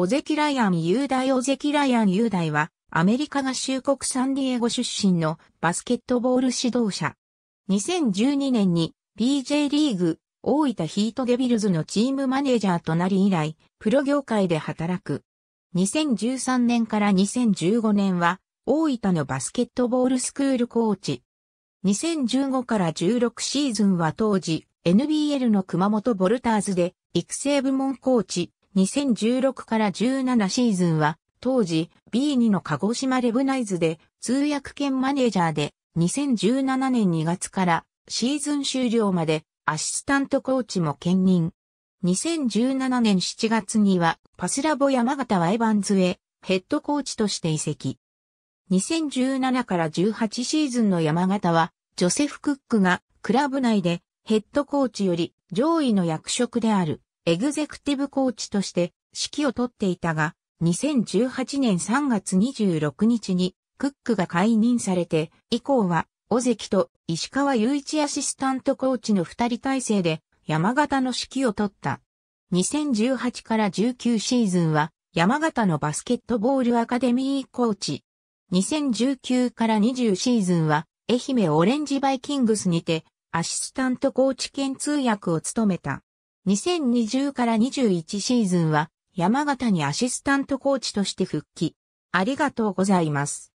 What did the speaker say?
オゼキライアン・雄大オゼキライアン・雄大は、アメリカ合衆国サンディエゴ出身のバスケットボール指導者。2012年に PJ リーグ大分ヒートデビルズのチームマネージャーとなり以来、プロ業界で働く。2013年から2015年は、大分のバスケットボールスクールコーチ。2015から16シーズンは当時、NBL の熊本ボルターズで育成部門コーチ、2016から17シーズンは、当時 B2 の鹿児島レブナイズで通訳兼マネージャーで、2017年2月からシーズン終了までアシスタントコーチも兼任。2017年7月にはパスラボ山形はエヴァンズへヘッドコーチとして移籍。2017から18シーズンの山形はジョセフ・クックがクラブ内でヘッドコーチより上位の役職であるエグゼクティブコーチとして指揮を取っていたが、2018年3月26日にクックが解任されて、以降は尾関と石川雄一アシスタントコーチの二人体制で山形の指揮を取った。2018から19シーズンは山形のバスケットボールアカデミーコーチ。2019から20シーズンは愛媛オレンジバイキングスにてアシスタントコーチ兼通訳を務めた。2020から21シーズンは山形にアシスタントコーチとして復帰。ありがとうございます。